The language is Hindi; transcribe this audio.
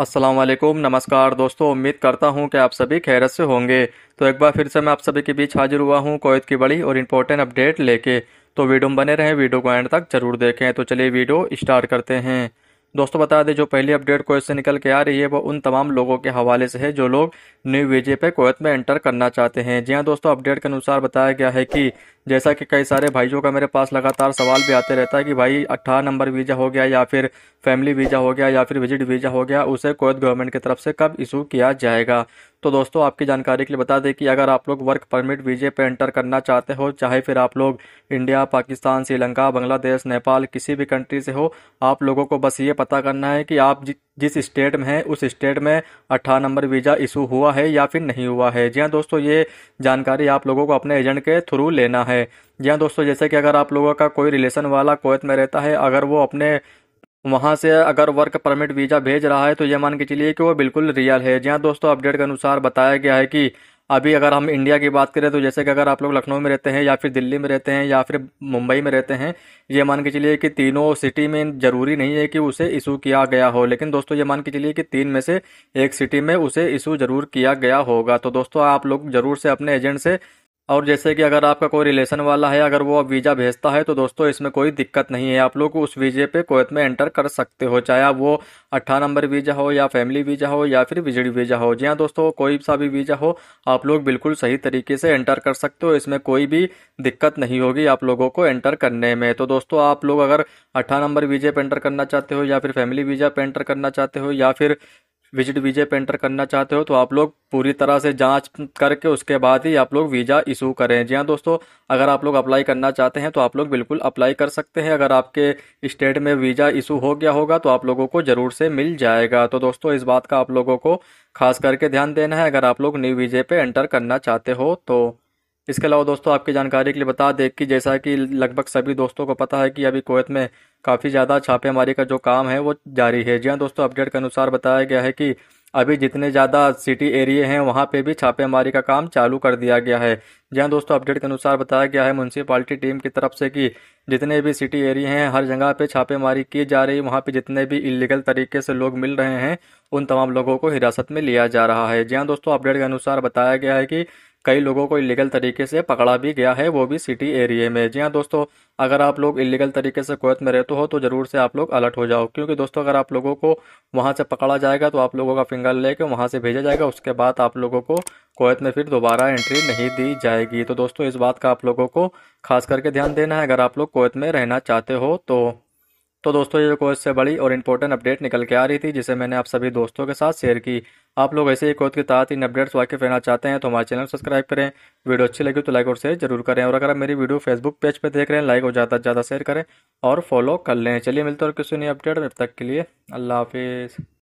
अस्सलाम वालेकुम नमस्कार दोस्तों उम्मीद करता हूं कि आप सभी खैरत से होंगे तो एक बार फिर से मैं आप सभी के बीच हाजिर हुआ हूं कोयत की बड़ी और इम्पोर्टेंट अपडेट लेके तो वीडियो में बने रहें वीडियो को एंड तक जरूर देखें तो चलिए वीडियो स्टार्ट करते हैं दोस्तों बता दें जो पहली अपडेट कोयत से निकल के आ रही है वो उन तमाम लोगों के हवाले से है जो लोग न्यू वीजे पे कोयत में एंटर करना चाहते हैं जी हाँ दोस्तों अपडेट के अनुसार बताया गया है कि जैसा कि कई सारे भाइयों का मेरे पास लगातार सवाल भी आते रहता है कि भाई अट्ठारह नंबर वीज़ा हो गया या फिर फैमिली वीज़ा हो गया या फिर विजिट वीज़ा हो गया उसे कोयत गवर्नमेंट की तरफ से कब इशू किया जाएगा तो दोस्तों आपकी जानकारी के लिए बता दें कि अगर आप लोग वर्क परमिट वीजे पर एंटर करना चाहते हो चाहे फिर आप लोग इंडिया पाकिस्तान श्रीलंका बांग्लादेश नेपाल किसी भी कंट्री से हो आप लोगों को बस ये पता करना है कि आप जिस स्टेट में हैं उस स्टेट में अट्ठारह नंबर वीज़ा इशू हुआ है या फिर नहीं हुआ है जी हाँ दोस्तों ये जानकारी आप लोगों को अपने एजेंट के थ्रू लेना है जी हाँ दोस्तों जैसे कि अगर आप लोगों का कोई रिलेशन वाला कोयत में रहता है अगर वो अपने वहाँ से अगर वर्क परमिट वीज़ा भेज रहा है तो ये मान के चलिए कि वो बिल्कुल रियल है जहाँ दोस्तों अपडेट के अनुसार बताया गया है कि अभी अगर हम इंडिया की बात करें तो जैसे कि अगर आप लोग लखनऊ में रहते हैं या फिर दिल्ली में रहते हैं या फिर मुंबई में रहते हैं ये मान के चलिए कि तीनों सिटी में ज़रूरी नहीं है कि उसे इशू किया गया हो लेकिन दोस्तों ये मान के चलिए कि तीन में से एक सिटी में उसे इशू ज़रूर किया गया होगा तो दोस्तों आप लोग ज़रूर से अपने एजेंट से और जैसे कि अगर आपका कोई रिलेशन वाला है अगर वो अब वीज़ा भेजता है तो दोस्तों इसमें कोई दिक्कत नहीं है आप लोग उस वीज़े पे कोयत में एंटर कर सकते हो चाहे आप वो अट्ठारह नंबर वीज़ा हो या फैमिली वीज़ा हो या फिर विजिट वीज़ा हो जी हाँ दोस्तों कोई सा भी वीज़ा हो आप लोग बिल्कुल सही तरीके से एंटर कर सकते हो इसमें कोई भी दिक्कत नहीं होगी आप लोगों को एंटर करने में तो दोस्तों आप लोग अगर अट्ठारह नंबर वीज़े पर एंटर करना चाहते हो या फिर फैमिली वीज़ा पर एंटर करना चाहते हो या फिर विजिट वीज़े पर एंटर करना चाहते हो तो आप लोग पूरी तरह से जांच करके उसके बाद ही आप लोग वीज़ा इशू करें जी हाँ दोस्तों अगर आप लोग अप्लाई करना चाहते हैं तो आप लोग बिल्कुल अप्लाई कर सकते हैं अगर आपके स्टेट में वीज़ा इशू हो गया होगा तो आप लोगों को ज़रूर से मिल जाएगा तो दोस्तों इस बात का आप लोगों को खास करके ध्यान देना है अगर आप लोग न्यू वीज़े पर एंटर करना चाहते हो तो इसके अलावा दोस्तों आपकी जानकारी के लिए बता दें कि जैसा कि लगभग सभी दोस्तों को पता है कि अभी कोवैत में काफ़ी ज़्यादा छापेमारी का जो काम है वो जारी है जी हाँ दोस्तों अपडेट के अनुसार बताया गया है कि अभी जितने ज़्यादा सिटी एरिए हैं वहाँ पे भी छापेमारी का काम चालू कर दिया गया है जहाँ दोस्तों अपडेट के अनुसार बताया गया है म्यूनसिपाली टीम की तरफ से कि जितने भी सिटी एरिए हैं हर जगह पे छापेमारी की जा रही है वहाँ पे जितने भी इलीगल तरीके से लोग मिल रहे हैं उन तमाम लोगों को हिरासत में लिया जा रहा है जी हाँ दोस्तों अपडेट के अनुसार बताया गया है कि कई लोगों को इलीगल तरीके से पकड़ा भी गया है वो भी सिटी एरिया में जी हाँ दोस्तों अगर आप लोग इलीगल तरीके से कुवैत में रहते हो तो ज़रूर से आप लोग अलर्ट हो जाओ क्योंकि दोस्तों अगर आप लोगों को वहाँ से पकड़ा जाएगा तो आप लोगों का फिंगर लेके वहाँ से भेजा जाएगा उसके बाद आप लोगों को कुवैत में फिर दोबारा एंट्री नहीं दी जाएगी तो दोस्तों इस बात का आप लोगों को खास करके ध्यान देना है अगर आप लोग कुवैत में रहना चाहते हो तो तो दोस्तों ये कोच से बड़ी और इम्पोर्टेंट अपडेट निकल के आ रही थी जिसे मैंने आप सभी दोस्तों के साथ शेयर की आप लोग ऐसे ही कोच के तहत इन अपडेट्स वाकिफ रहना चाहते हैं तो हमारे चैनल सब्सक्राइब करें वीडियो अच्छी लगी तो लाइक और शेयर जरूर करें और अगर आप मेरी वीडियो फेसबुक पेज पर पे देख रहे हैं लाइक और ज़्यादा से ज़्यादा शेयर करें और फॉलो कर लें चलिए मिलते और किसी नई अपडेट अब तक के लिए अल्लाह हाफिज़